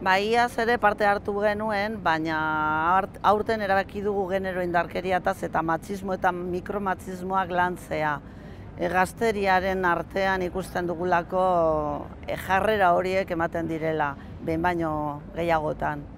Baia ere parte hartu genuen, baina aurten erabaki dugu genero indarkeria eta matxismo eta mikromatxismoak lantzea. Egazteriaren artean ikusten dugulako e, jarrera horiek ematen direla, behin baino gehiagotan.